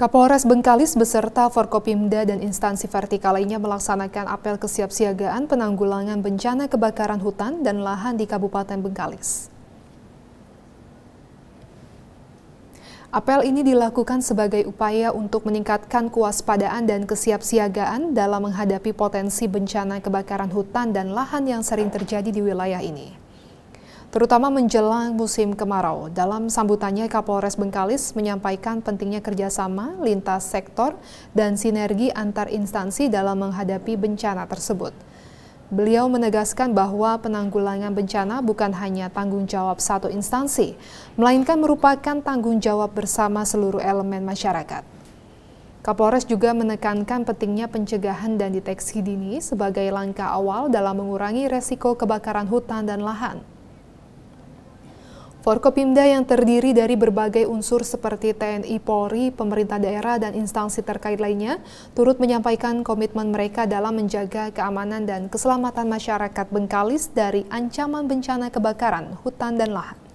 Kapolres Bengkalis beserta Forkopimda dan instansi vertikal lainnya melaksanakan apel kesiapsiagaan penanggulangan bencana kebakaran hutan dan lahan di Kabupaten Bengkalis. Apel ini dilakukan sebagai upaya untuk meningkatkan kewaspadaan dan kesiapsiagaan dalam menghadapi potensi bencana kebakaran hutan dan lahan yang sering terjadi di wilayah ini terutama menjelang musim kemarau. Dalam sambutannya, Kapolres Bengkalis menyampaikan pentingnya kerjasama lintas sektor dan sinergi antar instansi dalam menghadapi bencana tersebut. Beliau menegaskan bahwa penanggulangan bencana bukan hanya tanggung jawab satu instansi, melainkan merupakan tanggung jawab bersama seluruh elemen masyarakat. Kapolres juga menekankan pentingnya pencegahan dan deteksi dini sebagai langkah awal dalam mengurangi resiko kebakaran hutan dan lahan. Forkopimda yang terdiri dari berbagai unsur seperti TNI, Polri, pemerintah daerah, dan instansi terkait lainnya turut menyampaikan komitmen mereka dalam menjaga keamanan dan keselamatan masyarakat Bengkalis dari ancaman bencana kebakaran hutan dan lahan.